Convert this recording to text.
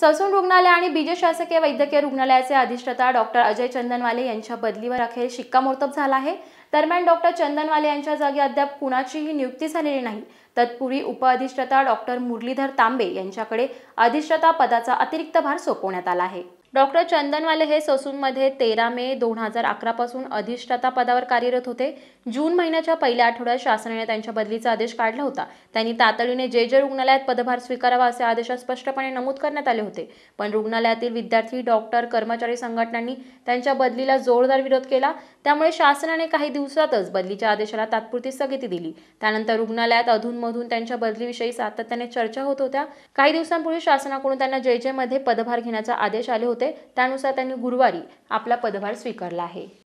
Sassoon रुग्णालय आणि बीजे शासकीय वैद्यकीय रुग्णालयाचे अधिष्ठाता डॉक्टर अजय चंदनवाले यांच्या बदलीवर अखेर शिक्कामोर्तब झाला आहे दरम्यान डॉक्टर चंदनवाले यांच्या जागी अद्याप कुणाचीही नियुक्ती झालेली नाही तत्पूर्वी अधिष्ठता डॉक्टर मुरलीधर तांबे यांच्याकडे अधिष्ठता पदाचा अतिरिक्त भार सोपवण्यात आला आहे डॉक्टर चंदनवाले हे ससूनमध्ये तेरा मे दोन हजार अकरापासून अधिष्ठाता पदावर कार्यरत होते जून महिन्याच्या पहिल्या आठवड्यात शासनाने त्यांच्या बदलीचा आदेश काढला होता त्यांनी तातडीने जे जे रुग्णालयात पदभार स्वीकारावा असे आदेशात स्पष्टपणे नमूद करण्यात आले होते पण रुग्णालयातील विद्यार्थी डॉक्टर कर्मचारी संघटनांनी त्यांच्या बदलीला जोरदार विरोध केला त्यामुळे शासनाने काही दिवसातच बदलीच्या आदेशाला तात्पुरती स्थगिती दिली त्यानंतर रुग्णालयात अधूनमधून त्यांच्या बदलीविषयी सातत्याने चर्चा होत होत्या काही दिवसांपूर्वी शासनाकडून त्यांना जे मध्ये पदभार घेण्याचा आदेश आले होते होते त्यानुसार त्यांनी गुरुवारी आपला पदभार स्वीकारला आहे